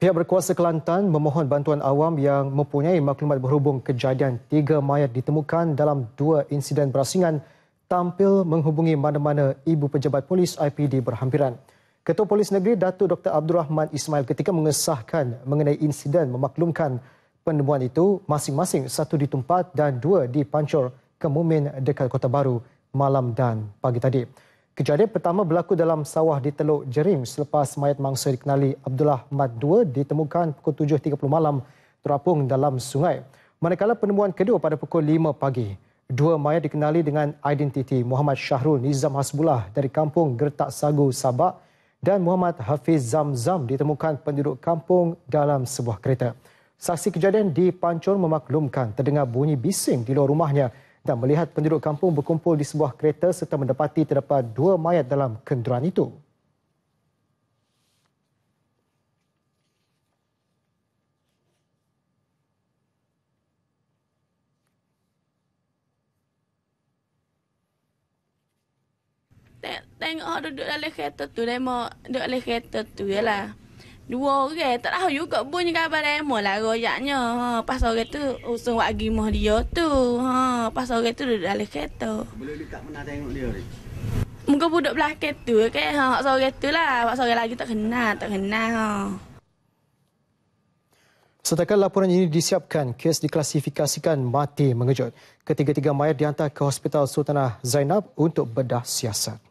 Pihak berkuasa Kelantan memohon bantuan awam yang mempunyai maklumat berhubung kejadian tiga mayat ditemukan dalam dua insiden berasingan tampil menghubungi mana-mana ibu pejabat polis IPD berhampiran. Ketua Polis Negeri Datuk Dr. Abdul Rahman Ismail ketika mengesahkan mengenai insiden memaklumkan penemuan itu masing-masing satu di tempat dan dua di pancur ke dekat Kota Baru malam dan pagi tadi. Kejadian pertama berlaku dalam sawah di Teluk Jerim selepas mayat mangsa dikenali Abdullah Mat II ditemukan pukul 7.30 malam terapung dalam sungai. Manakala penemuan kedua pada pukul 5 pagi. Dua mayat dikenali dengan identiti Muhammad Syahrul Nizam Hasbullah dari kampung Gertak Sagu, Sabak dan Muhammad Hafiz Zamzam ditemukan penduduk kampung dalam sebuah kereta. Saksi kejadian di Pancur memaklumkan terdengar bunyi bising di luar rumahnya dan melihat penduduk kampung berkumpul di sebuah kereta serta mendapati terdapat dua mayat dalam kenderaan itu. Tengok orang duduk dalam kereta tu, dia mau duduk dalam kereta tu, ya lah. Dua orang eh. Tak tahu juga Bun ni kabar lemo lah Royaknya ha, Pas orang tu Usung buat gimah dia tu ha, Pas orang tu Duduk dalam kereta Boleh dekat mana tengok dia ni Muka budak belakang tu okay? ha, Pak Sore tu lah pas Sore lagi tak kenal Tak kenal ha. Setakat laporan ini disiapkan, kes diklasifikasikan mati mengejut. Ketiga-tiga mayat dihantar ke Hospital Sultanah Zainab untuk bedah siasat.